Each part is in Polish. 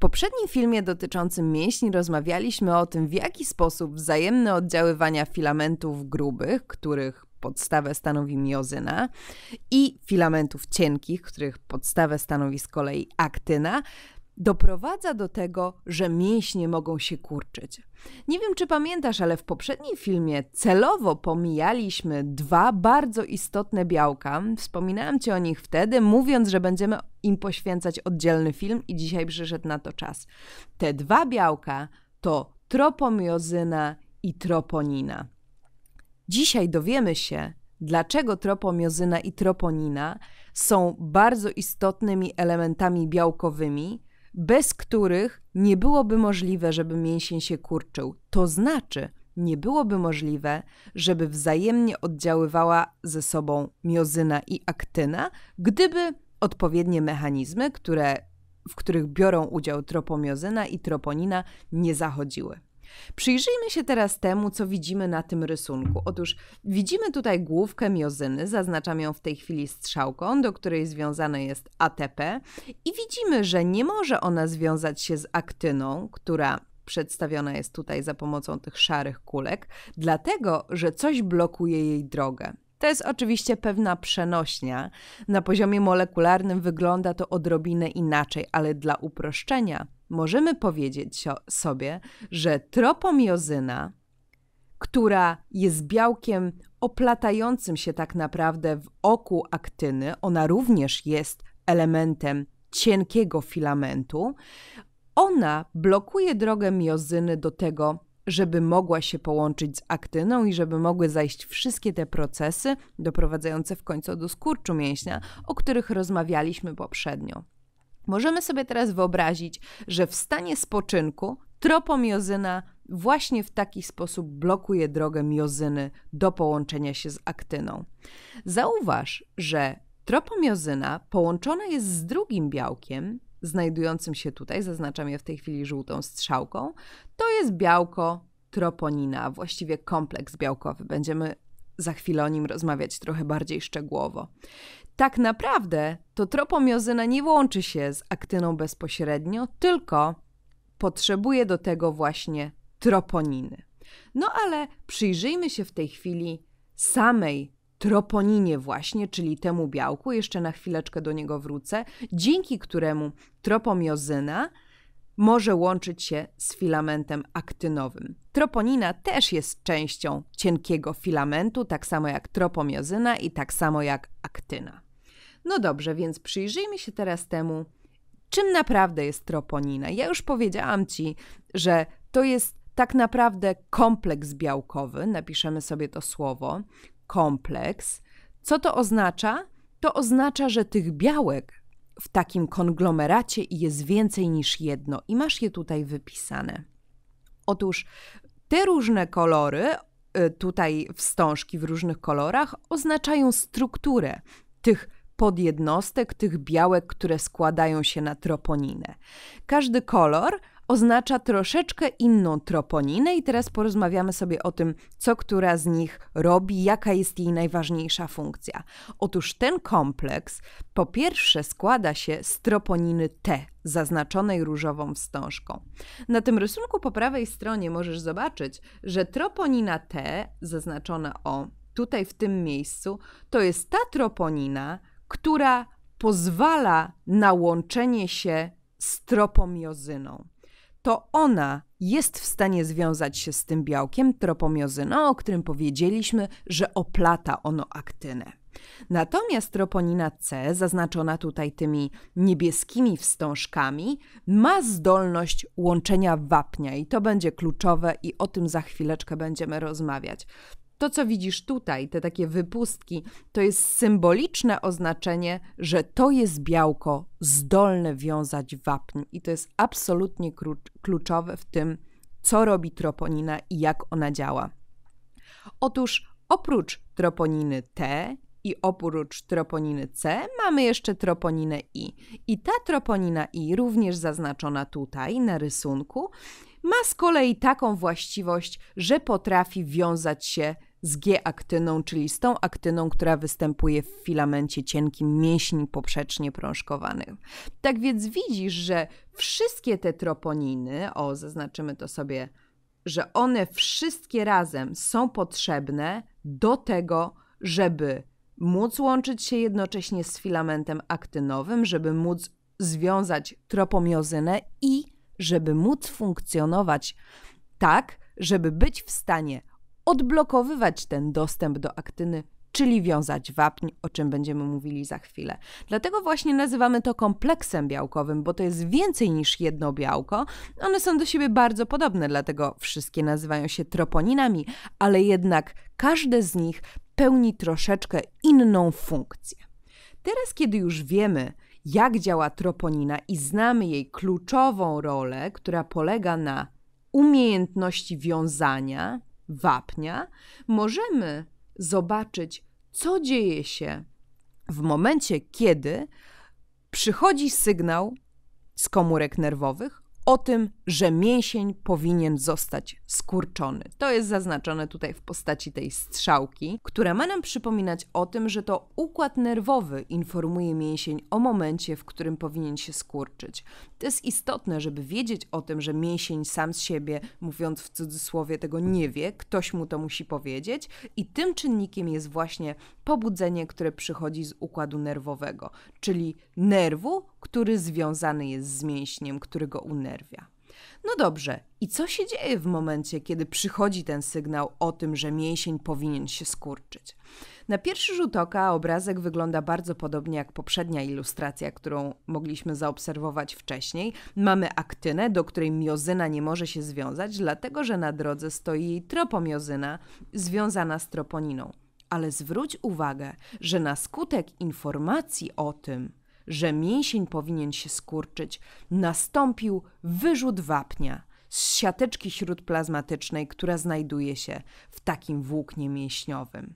poprzednim filmie dotyczącym mięśni rozmawialiśmy o tym, w jaki sposób wzajemne oddziaływania filamentów grubych, których podstawę stanowi miozyna, i filamentów cienkich, których podstawę stanowi z kolei aktyna, doprowadza do tego, że mięśnie mogą się kurczyć. Nie wiem, czy pamiętasz, ale w poprzednim filmie celowo pomijaliśmy dwa bardzo istotne białka. Wspominałam ci o nich wtedy, mówiąc, że będziemy im poświęcać oddzielny film, i dzisiaj przyszedł na to czas. Te dwa białka to tropomiozyna i troponina. Dzisiaj dowiemy się, dlaczego tropomiozyna i troponina są bardzo istotnymi elementami białkowymi, bez których nie byłoby możliwe, żeby mięsień się kurczył. To znaczy, nie byłoby możliwe, żeby wzajemnie oddziaływała ze sobą miozyna i aktyna, gdyby odpowiednie mechanizmy, które, w których biorą udział tropomiozyna i troponina, nie zachodziły. Przyjrzyjmy się teraz temu, co widzimy na tym rysunku. Otóż widzimy tutaj główkę miozyny, zaznaczam ją w tej chwili strzałką, do której związane jest ATP i widzimy, że nie może ona związać się z aktyną, która przedstawiona jest tutaj za pomocą tych szarych kulek, dlatego że coś blokuje jej drogę. To jest oczywiście pewna przenośnia. Na poziomie molekularnym wygląda to odrobinę inaczej, ale dla uproszczenia możemy powiedzieć sobie, że tropomiozyna, która jest białkiem oplatającym się tak naprawdę w oku aktyny, ona również jest elementem cienkiego filamentu, ona blokuje drogę miozyny do tego żeby mogła się połączyć z aktyną i żeby mogły zajść wszystkie te procesy doprowadzające w końcu do skurczu mięśnia, o których rozmawialiśmy poprzednio. Możemy sobie teraz wyobrazić, że w stanie spoczynku tropomiozyna właśnie w taki sposób blokuje drogę miozyny do połączenia się z aktyną. Zauważ, że tropomiozyna połączona jest z drugim białkiem, znajdującym się tutaj, zaznaczam je w tej chwili żółtą strzałką, to jest białko troponina, właściwie kompleks białkowy. Będziemy za chwilę o nim rozmawiać trochę bardziej szczegółowo. Tak naprawdę to tropomiozyna nie łączy się z aktyną bezpośrednio, tylko potrzebuje do tego właśnie troponiny. No ale przyjrzyjmy się w tej chwili samej troponinie właśnie, czyli temu białku, jeszcze na chwileczkę do niego wrócę, dzięki któremu tropomiozyna może łączyć się z filamentem aktynowym. Troponina też jest częścią cienkiego filamentu, tak samo jak tropomiozyna i tak samo jak aktyna. No dobrze, więc przyjrzyjmy się teraz temu, czym naprawdę jest troponina. Ja już powiedziałam Ci, że to jest tak naprawdę kompleks białkowy, napiszemy sobie to słowo, kompleks. Co to oznacza? To oznacza, że tych białek w takim konglomeracie jest więcej niż jedno i masz je tutaj wypisane. Otóż te różne kolory, y, tutaj wstążki w różnych kolorach, oznaczają strukturę tych podjednostek, tych białek, które składają się na troponinę. Każdy kolor oznacza troszeczkę inną troponinę i teraz porozmawiamy sobie o tym, co która z nich robi, jaka jest jej najważniejsza funkcja. Otóż ten kompleks po pierwsze składa się z troponiny T, zaznaczonej różową wstążką. Na tym rysunku po prawej stronie możesz zobaczyć, że troponina T, zaznaczona o tutaj w tym miejscu, to jest ta troponina, która pozwala na łączenie się z tropomiozyną to ona jest w stanie związać się z tym białkiem tropomiozyną, o którym powiedzieliśmy, że oplata ono aktynę. Natomiast troponina C, zaznaczona tutaj tymi niebieskimi wstążkami, ma zdolność łączenia wapnia i to będzie kluczowe i o tym za chwileczkę będziemy rozmawiać. To, co widzisz tutaj, te takie wypustki, to jest symboliczne oznaczenie, że to jest białko zdolne wiązać wapń. I to jest absolutnie kluczowe w tym, co robi troponina i jak ona działa. Otóż oprócz troponiny T i oprócz troponiny C mamy jeszcze troponinę I. I ta troponina I, również zaznaczona tutaj na rysunku, ma z kolei taką właściwość, że potrafi wiązać się z G-aktyną, czyli z tą aktyną, która występuje w filamencie cienkim mięśni poprzecznie prążkowanych. Tak więc widzisz, że wszystkie te troponiny, o zaznaczymy to sobie, że one wszystkie razem są potrzebne do tego, żeby móc łączyć się jednocześnie z filamentem aktynowym, żeby móc związać tropomiozynę i żeby móc funkcjonować tak, żeby być w stanie odblokowywać ten dostęp do aktyny, czyli wiązać wapń, o czym będziemy mówili za chwilę. Dlatego właśnie nazywamy to kompleksem białkowym, bo to jest więcej niż jedno białko. One są do siebie bardzo podobne, dlatego wszystkie nazywają się troponinami, ale jednak każde z nich pełni troszeczkę inną funkcję. Teraz, kiedy już wiemy, jak działa troponina i znamy jej kluczową rolę, która polega na umiejętności wiązania wapnia, możemy zobaczyć, co dzieje się w momencie, kiedy przychodzi sygnał z komórek nerwowych o tym, że mięsień powinien zostać skurczony. To jest zaznaczone tutaj w postaci tej strzałki, która ma nam przypominać o tym, że to układ nerwowy informuje mięsień o momencie, w którym powinien się skurczyć. To jest istotne, żeby wiedzieć o tym, że mięsień sam z siebie, mówiąc w cudzysłowie, tego nie wie, ktoś mu to musi powiedzieć, i tym czynnikiem jest właśnie pobudzenie, które przychodzi z układu nerwowego, czyli nerwu, który związany jest z mięśniem, który go unerwia. No dobrze, i co się dzieje w momencie, kiedy przychodzi ten sygnał o tym, że mięsień powinien się skurczyć? Na pierwszy rzut oka obrazek wygląda bardzo podobnie jak poprzednia ilustracja, którą mogliśmy zaobserwować wcześniej. Mamy aktynę, do której miozyna nie może się związać, dlatego że na drodze stoi jej tropomiozyna związana z troponiną. Ale zwróć uwagę, że na skutek informacji o tym, że mięsień powinien się skurczyć, nastąpił wyrzut wapnia z siateczki śródplazmatycznej, która znajduje się w takim włóknie mięśniowym.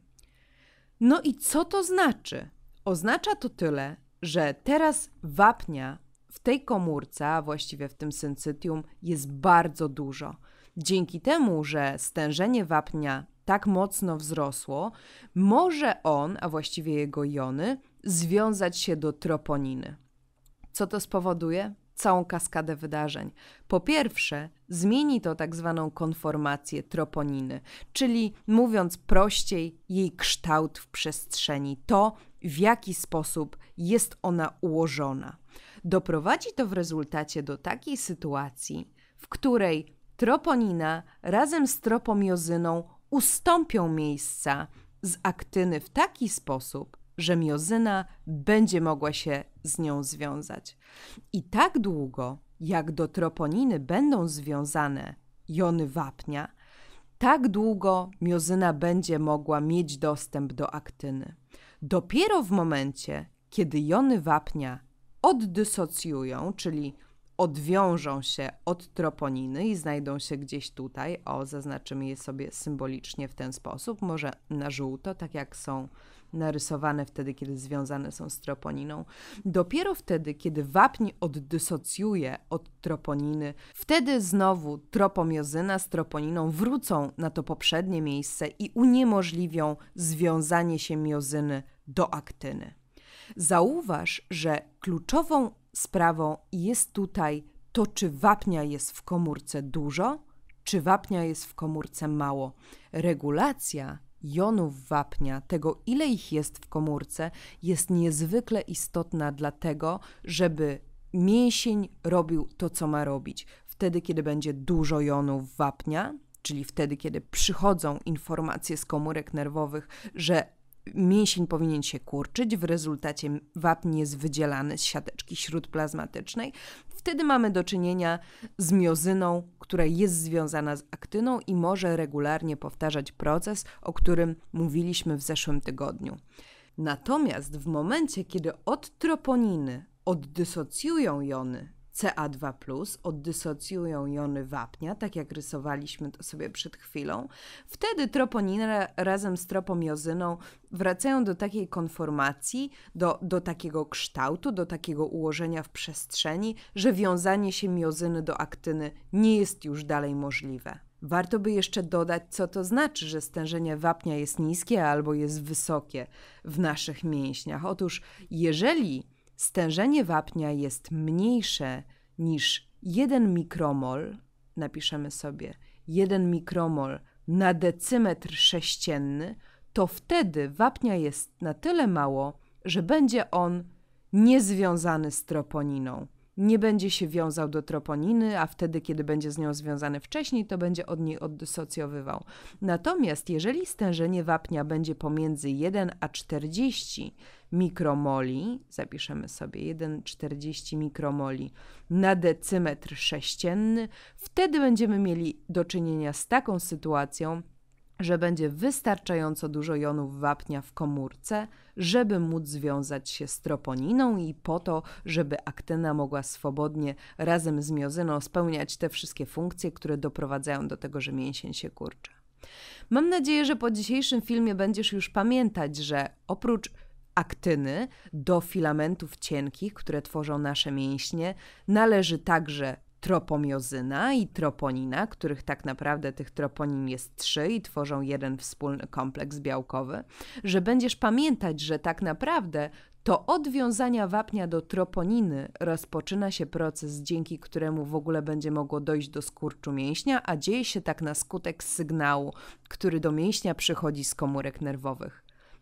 No i co to znaczy? Oznacza to tyle, że teraz wapnia w tej komórce, a właściwie w tym syncytium, jest bardzo dużo. Dzięki temu, że stężenie wapnia tak mocno wzrosło, może on, a właściwie jego jony, związać się do troponiny. Co to spowoduje? Całą kaskadę wydarzeń. Po pierwsze, zmieni to tak zwaną konformację troponiny, czyli mówiąc prościej, jej kształt w przestrzeni, to w jaki sposób jest ona ułożona. Doprowadzi to w rezultacie do takiej sytuacji, w której troponina razem z tropomiozyną ustąpią miejsca z aktyny w taki sposób, że Miozyna będzie mogła się z nią związać. I tak długo, jak do troponiny będą związane jony wapnia, tak długo miozyna będzie mogła mieć dostęp do aktyny. Dopiero w momencie, kiedy jony wapnia oddysocjują, czyli odwiążą się od troponiny i znajdą się gdzieś tutaj, o zaznaczymy je sobie symbolicznie w ten sposób, może na żółto, tak jak są narysowane wtedy, kiedy związane są z troponiną. Dopiero wtedy, kiedy wapń oddysocjuje od troponiny, wtedy znowu tropomiozyna z troponiną wrócą na to poprzednie miejsce i uniemożliwią związanie się miozyny do aktyny. Zauważ, że kluczową sprawą jest tutaj to, czy wapnia jest w komórce dużo, czy wapnia jest w komórce mało. Regulacja jonów wapnia, tego ile ich jest w komórce, jest niezwykle istotna dlatego, żeby mięsień robił to, co ma robić. Wtedy, kiedy będzie dużo jonów wapnia, czyli wtedy, kiedy przychodzą informacje z komórek nerwowych, że mięsień powinien się kurczyć, w rezultacie wapń jest wydzielany z siateczki śródplazmatycznej. Wtedy mamy do czynienia z miozyną, która jest związana z aktyną i może regularnie powtarzać proces, o którym mówiliśmy w zeszłym tygodniu. Natomiast w momencie, kiedy od troponiny oddysocjują jony Ca2+, oddysocjują jony wapnia, tak jak rysowaliśmy to sobie przed chwilą. Wtedy troponina razem z tropomiozyną wracają do takiej konformacji, do, do takiego kształtu, do takiego ułożenia w przestrzeni, że wiązanie się miozyny do aktyny nie jest już dalej możliwe. Warto by jeszcze dodać, co to znaczy, że stężenie wapnia jest niskie albo jest wysokie w naszych mięśniach. Otóż, jeżeli stężenie wapnia jest mniejsze niż 1 mikromol, napiszemy sobie 1 mikromol na decymetr sześcienny, to wtedy wapnia jest na tyle mało, że będzie on niezwiązany z troponiną. Nie będzie się wiązał do troponiny, a wtedy, kiedy będzie z nią związany wcześniej, to będzie od niej oddysocjowywał. Natomiast jeżeli stężenie wapnia będzie pomiędzy 1 a 40, mikromoli, zapiszemy sobie 1,40 mikromoli na decymetr sześcienny, wtedy będziemy mieli do czynienia z taką sytuacją, że będzie wystarczająco dużo jonów wapnia w komórce, żeby móc związać się z troponiną i po to, żeby aktyna mogła swobodnie razem z miozyną spełniać te wszystkie funkcje, które doprowadzają do tego, że mięsień się kurczy. Mam nadzieję, że po dzisiejszym filmie będziesz już pamiętać, że oprócz aktyny do filamentów cienkich, które tworzą nasze mięśnie, należy także tropomiozyna i troponina, których tak naprawdę tych troponin jest trzy i tworzą jeden wspólny kompleks białkowy, że będziesz pamiętać, że tak naprawdę to odwiązania wapnia do troponiny rozpoczyna się proces, dzięki któremu w ogóle będzie mogło dojść do skurczu mięśnia, a dzieje się tak na skutek sygnału, który do mięśnia przychodzi z komórek nerwowych.